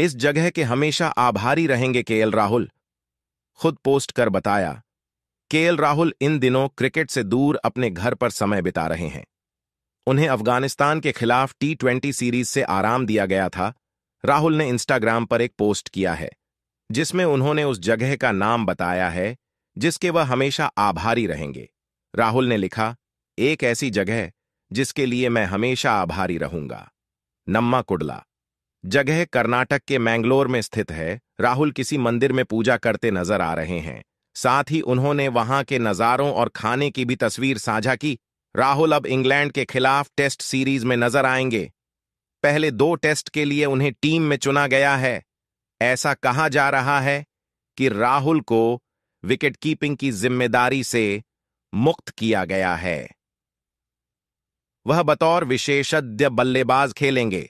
इस जगह के हमेशा आभारी रहेंगे एल राहुल खुद पोस्ट कर बताया एल राहुल इन दिनों क्रिकेट से दूर अपने घर पर समय बिता रहे हैं उन्हें अफगानिस्तान के खिलाफ टी ट्वेंटी सीरीज से आराम दिया गया था राहुल ने इंस्टाग्राम पर एक पोस्ट किया है जिसमें उन्होंने उस जगह का नाम बताया है जिसके वह हमेशा आभारी रहेंगे राहुल ने लिखा एक ऐसी जगह जिसके लिए मैं हमेशा आभारी रहूंगा नम्मा कुडला जगह कर्नाटक के मैंगलोर में स्थित है राहुल किसी मंदिर में पूजा करते नजर आ रहे हैं साथ ही उन्होंने वहां के नज़ारों और खाने की भी तस्वीर साझा की राहुल अब इंग्लैंड के खिलाफ टेस्ट सीरीज में नजर आएंगे पहले दो टेस्ट के लिए उन्हें टीम में चुना गया है ऐसा कहा जा रहा है कि राहुल को विकेट कीपिंग की जिम्मेदारी से मुक्त किया गया है वह बतौर विशेषज्ञ बल्लेबाज खेलेंगे